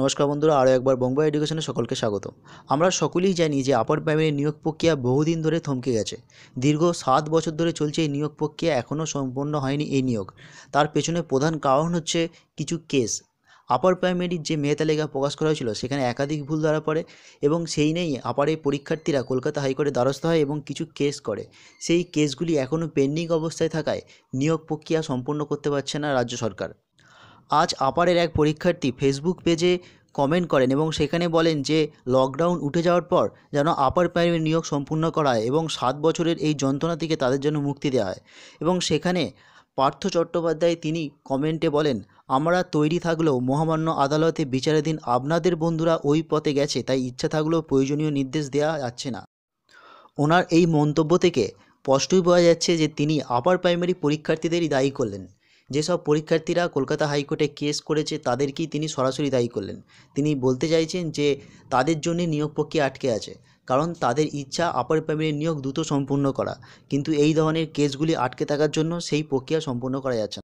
নমস্কার বন্ধুরা আরও একবার বোম্বাই এডুকেশনে সকলকে স্বাগত আমরা সকলেই জানি যে আপার প্রাইমারি নিয়োগ প্রক্রিয়া বহুদিন ধরে থমকে গেছে দীর্ঘ সাত বছর ধরে চলছে এই নিয়োগ প্রক্রিয়া এখনও সম্পন্ন হয়নি এই নিয়োগ তার পেছনে প্রধান কারণ হচ্ছে কিছু কেস আপার প্রাইমারির যে মেহতা লেখা প্রকাশ করা হয়েছিল সেখানে একাধিক ভুল ধরা পড়ে এবং সেই নিয়েই আপারে পরীক্ষার্থীরা কলকাতা হাইকোর্টে দ্বারস্থ হয় এবং কিছু কেস করে সেই কেসগুলি এখনও পেন্ডিং অবস্থায় থাকায় নিয়োগ প্রক্রিয়া সম্পন্ন করতে পারছে না রাজ্য সরকার আজ আপারের এক পরীক্ষার্থী ফেসবুক পেজে কমেন্ট করেন এবং সেখানে বলেন যে লকডাউন উঠে যাওয়ার পর যেন আপার প্রাইমের নিয়োগ সম্পূর্ণ করা হয় এবং সাত বছরের এই যন্ত্রণা থেকে তাদের জন্য মুক্তি দেওয়া হয় এবং সেখানে পার্থ চট্টোপাধ্যায় তিনি কমেন্টে বলেন আমরা তৈরি থাকলেও মহামান্য আদালতে বিচারাধীন আপনাদের বন্ধুরা ওই পথে গেছে তাই ইচ্ছা থাকলেও প্রয়োজনীয় নির্দেশ দেওয়া যাচ্ছে না ওনার এই মন্তব্য থেকে স্পষ্টই বোঝা যাচ্ছে যে তিনি আপার প্রাইমারি পরীক্ষার্থীদেরই দায়ী করলেন যেসব পরীক্ষার্থীরা কলকাতা হাইকোর্টে কেস করেছে তাদেরকেই তিনি সরাসরি দায়ী করলেন তিনি বলতে চাইছেন যে তাদের জন্য নিয়োগ প্রক্রিয়া আটকে আছে কারণ তাদের ইচ্ছা আপার প্রাইমারির নিয়োগ দ্রুত সম্পূর্ণ করা কিন্তু এই ধরনের কেসগুলি আটকে থাকার জন্য সেই প্রক্রিয়া সম্পূর্ণ করা যাচ্ছে না